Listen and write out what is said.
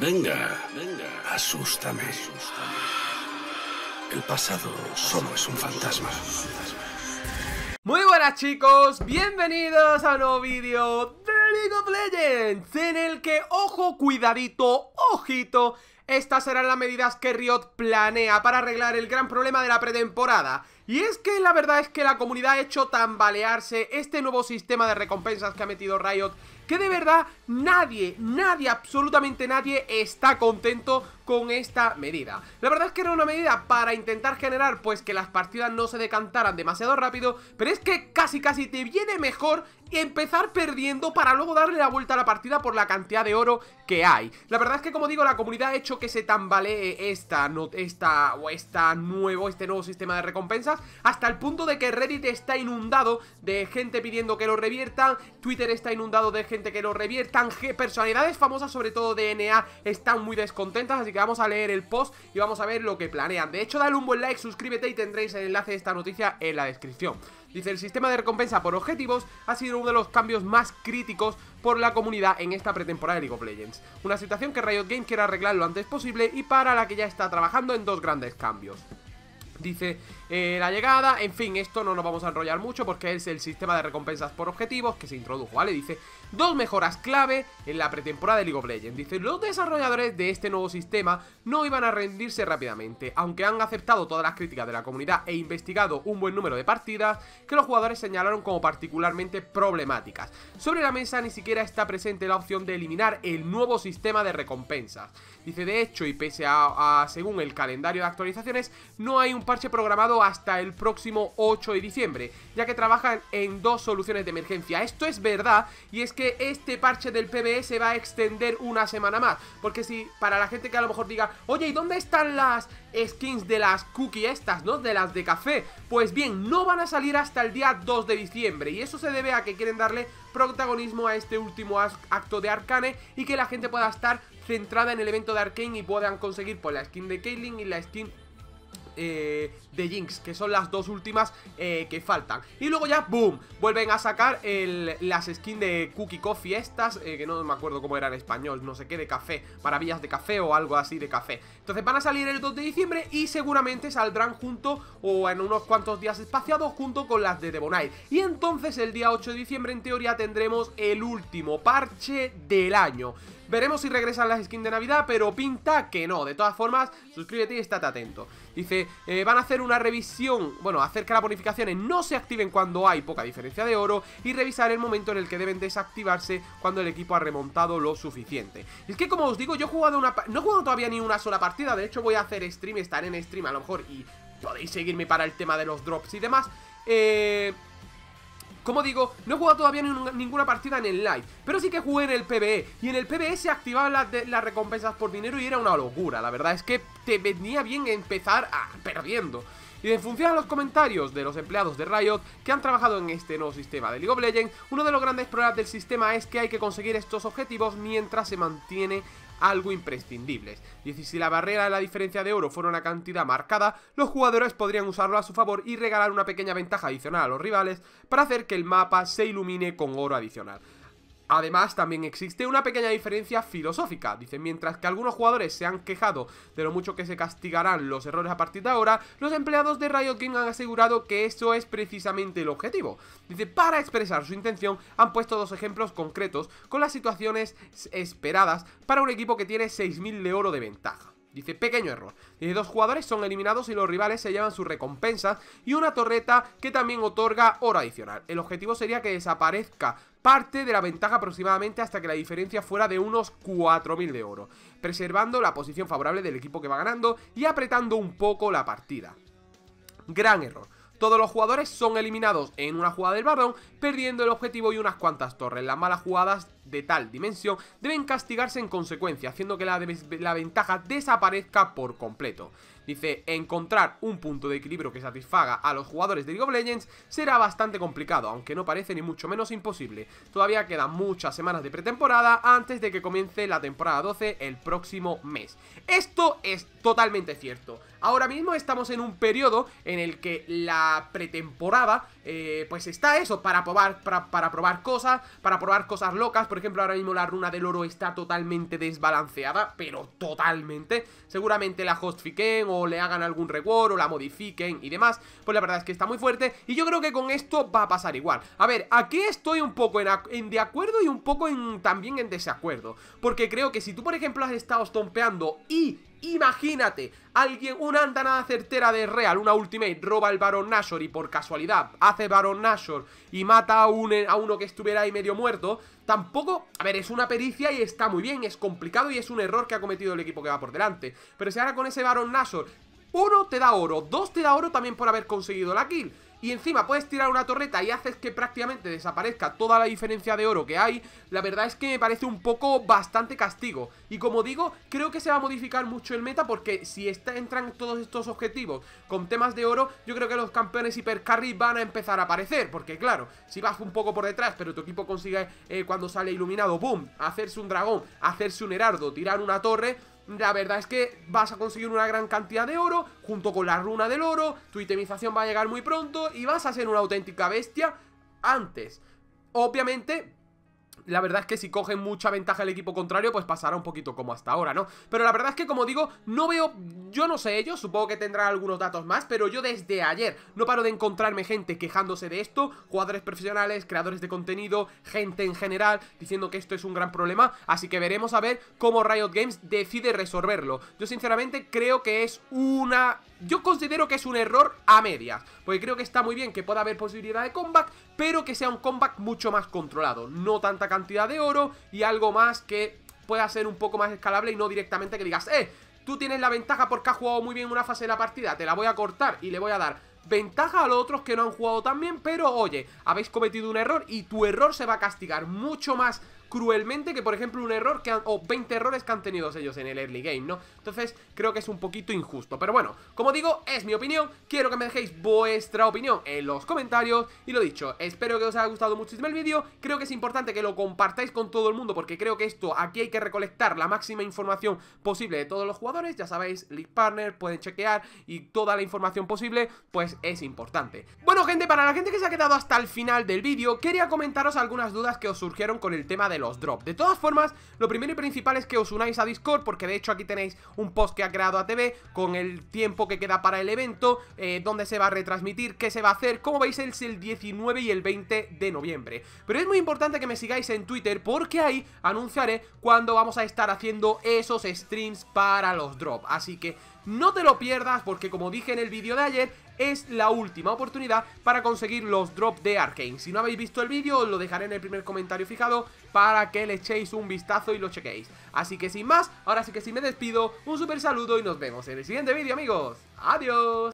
Venga, venga, asústame. El pasado solo es un fantasma. Muy buenas chicos, bienvenidos a un nuevo vídeo de League of Legends En el que, ojo, cuidadito, ojito Estas serán las medidas que Riot planea para arreglar el gran problema de la pretemporada y es que la verdad es que la comunidad ha hecho tambalearse este nuevo sistema de recompensas que ha metido Riot que de verdad nadie, nadie, absolutamente nadie está contento con esta medida. La verdad es que era una medida para intentar generar pues que las partidas no se decantaran demasiado rápido, pero es que casi casi te viene mejor y empezar perdiendo para luego darle la vuelta a la partida por la cantidad de oro que hay. La verdad es que, como digo, la comunidad ha hecho que se tambalee esta, esta o esta nuevo, este nuevo sistema de recompensas, hasta el punto de que Reddit está inundado de gente pidiendo que lo reviertan, Twitter está inundado de gente que lo reviertan, personalidades famosas, sobre todo DNA, están muy descontentas, así que vamos a leer el post y vamos a ver lo que planean. De hecho, dale un buen like, suscríbete y tendréis el enlace de esta noticia en la descripción. Dice, el sistema de recompensa por objetivos ha sido uno de los cambios más críticos por la comunidad en esta pretemporada de League of Legends. Una situación que Riot Games quiere arreglar lo antes posible y para la que ya está trabajando en dos grandes cambios dice eh, la llegada. En fin, esto no nos vamos a enrollar mucho porque es el sistema de recompensas por objetivos que se introdujo, ¿vale? Dice dos mejoras clave en la pretemporada de League of Legends. Dice, los desarrolladores de este nuevo sistema no iban a rendirse rápidamente, aunque han aceptado todas las críticas de la comunidad e investigado un buen número de partidas que los jugadores señalaron como particularmente problemáticas. Sobre la mesa ni siquiera está presente la opción de eliminar el nuevo sistema de recompensas. Dice, de hecho, y pese a, según el calendario de actualizaciones, no hay un par programado hasta el próximo 8 de diciembre, ya que trabajan en dos soluciones de emergencia. Esto es verdad y es que este parche del se va a extender una semana más, porque si para la gente que a lo mejor diga, oye, ¿y dónde están las skins de las cookies estas, no? De las de café. Pues bien, no van a salir hasta el día 2 de diciembre y eso se debe a que quieren darle protagonismo a este último acto de Arcane y que la gente pueda estar centrada en el evento de Arcane y puedan conseguir pues la skin de Caitlyn y la skin eh, de Jinx, que son las dos últimas eh, que faltan. Y luego ya, ¡boom! Vuelven a sacar las skins de Cookie Coffee estas, eh, que no me acuerdo cómo era en español, no sé qué, de café, maravillas de café o algo así de café. Entonces van a salir el 2 de diciembre y seguramente saldrán junto o en unos cuantos días espaciados junto con las de Devonite. Y entonces el día 8 de diciembre en teoría tendremos el último parche del año. Veremos si regresan las skins de Navidad, pero pinta que no. De todas formas, suscríbete y estate atento. Dice, eh, van a hacer una revisión, bueno, hacer que las bonificaciones no se activen cuando hay poca diferencia de oro y revisar el momento en el que deben desactivarse cuando el equipo ha remontado lo suficiente. Es que como os digo, yo he jugado una... No he jugado todavía ni una sola partida, de hecho voy a hacer stream, estar en stream a lo mejor y podéis seguirme para el tema de los drops y demás. Eh... Como digo, no he jugado todavía ninguna partida en el live, pero sí que jugué en el PvE. Y en el PBE se activaban las, recompensas por dinero y era una locura. La verdad es que te venía bien empezar perdiendo. Y en función a los comentarios de los empleados de Riot que han trabajado en este nuevo sistema de League of Legends, uno de los grandes problemas del sistema es que hay que conseguir estos objetivos mientras se mantiene algo imprescindibles. Y si la barrera de la diferencia de oro fuera una cantidad marcada, los jugadores podrían usarlo a su favor y regalar una pequeña ventaja adicional a los rivales para hacer que el mapa se ilumine con oro adicional. Además, también existe una pequeña diferencia filosófica. Dice, mientras que algunos jugadores se han quejado de lo mucho que se castigarán los errores a partir de ahora, los empleados de Riot Games han asegurado que eso es precisamente el objetivo. Dice, para expresar su intención, han puesto dos ejemplos concretos con las situaciones esperadas para un equipo que tiene 6.000 de oro de ventaja. Dice, pequeño error. Dice, dos jugadores son eliminados y los rivales se llevan sus recompensas y una torreta que también otorga oro adicional. El objetivo sería que desaparezca parte de la ventaja aproximadamente hasta que la diferencia fuera de unos 4.000 de oro, preservando la posición favorable del equipo que va ganando y apretando un poco la partida. Gran error. Todos los jugadores son eliminados en una jugada del barón, perdiendo el objetivo y unas cuantas torres. Las malas jugadas de tal dimensión deben castigarse en consecuencia, haciendo que la, ventaja desaparezca por completo. Dice, encontrar un punto de equilibrio que satisfaga a los jugadores de League of Legends será bastante complicado, aunque no parece ni mucho menos imposible. Todavía quedan muchas semanas de pretemporada antes de que comience la temporada 12 el próximo mes. Esto es totalmente cierto. Ahora mismo estamos en un periodo en el que la pretemporada, eh, pues está eso, para probar, para, para probar cosas, para probar cosas locas, por ejemplo, ahora mismo la runa del oro está totalmente desbalanceada, pero totalmente. Seguramente la hostfiquen o le hagan algún reward o la modifiquen y demás. Pues la verdad es que está muy fuerte y yo creo que con esto va a pasar igual. A ver, aquí estoy un poco en, de acuerdo y un poco también en desacuerdo. Porque creo que si tú, por ejemplo, has estado stompeando y Imagínate, alguien, una andanada certera de Real, una ultimate, roba el Baron Nashor y por casualidad hace Baron Nashor y mata a, a uno que estuviera ahí medio muerto. Tampoco, a ver, es una pericia y está muy bien, es complicado y es un error que ha cometido el equipo que va por delante. Pero si ahora con ese Baron Nashor, uno te da oro, dos te da oro también por haber conseguido la kill y encima puedes tirar una torreta y haces que prácticamente desaparezca toda la diferencia de oro que hay, la verdad es que me parece un poco bastante castigo. Y como digo, creo que se va a modificar mucho el meta porque si entran todos estos objetivos con temas de oro, yo creo que los campeones hipercarry van a empezar a aparecer, porque claro, si vas un poco por detrás, pero tu equipo consigue eh, cuando sale iluminado, boom, hacerse un dragón, hacerse un herardo, tirar una torre la verdad es que vas a conseguir una gran cantidad de oro, junto con la runa del oro, tu itemización va a llegar muy pronto y vas a ser una auténtica bestia antes. Obviamente, la verdad es que si cogen mucha ventaja el equipo contrario, pues pasará un poquito como hasta ahora, ¿no? Pero la verdad es que, como digo, no veo, yo no sé ellos, supongo que tendrán algunos datos más, pero yo desde ayer no paro de encontrarme gente quejándose de esto, jugadores profesionales, creadores de contenido, gente en general, diciendo que esto es un gran problema, así que veremos a ver cómo Riot Games decide resolverlo. Yo sinceramente creo que es una... Yo considero que es un error a medias, porque creo que está muy bien que pueda haber posibilidad de comeback, pero que sea un comeback mucho más controlado, no tanta cantidad de oro y algo más que pueda ser un poco más escalable y no directamente que digas, eh, tú tienes la ventaja porque has jugado muy bien una fase de la partida, te la voy a cortar y le voy a dar ventaja a los otros que no han jugado tan bien, pero oye, habéis cometido un error y tu error se va a castigar mucho más cruelmente que, por ejemplo, un error que o 20 errores que han tenido ellos en el early game, ¿no? Entonces, creo que es un poquito injusto. Pero bueno, como digo, es mi opinión. Quiero que me dejéis vuestra opinión en los comentarios. Y lo dicho, espero que os haya gustado muchísimo el vídeo. Creo que es importante que lo compartáis con todo el mundo porque creo que esto, aquí hay que recolectar la máxima información posible de todos los jugadores. Ya sabéis, League Partner, pueden chequear y toda la información posible, pues es importante. Bueno, gente, para la gente que se ha quedado hasta el final del vídeo, quería comentaros algunas dudas que os surgieron con el tema de los drop. De todas formas, lo primero y principal es que os unáis a Discord, porque de hecho aquí tenéis un post que ha creado ATV con el tiempo que queda para el evento, donde eh, dónde se va a retransmitir, qué se va a hacer. Como veis, es el 19 y el 20 de noviembre. Pero es muy importante que me sigáis en Twitter, porque ahí anunciaré cuando vamos a estar haciendo esos streams para los drop. Así que no te lo pierdas, porque como dije en el vídeo de ayer, es la última oportunidad para conseguir los drops de Arkane. Si no habéis visto el vídeo, os lo dejaré en el primer comentario fijado para que le echéis un vistazo y lo chequéis. Así que sin más, ahora sí que sí me despido, un super saludo y nos vemos en el siguiente vídeo amigos. ¡Adiós!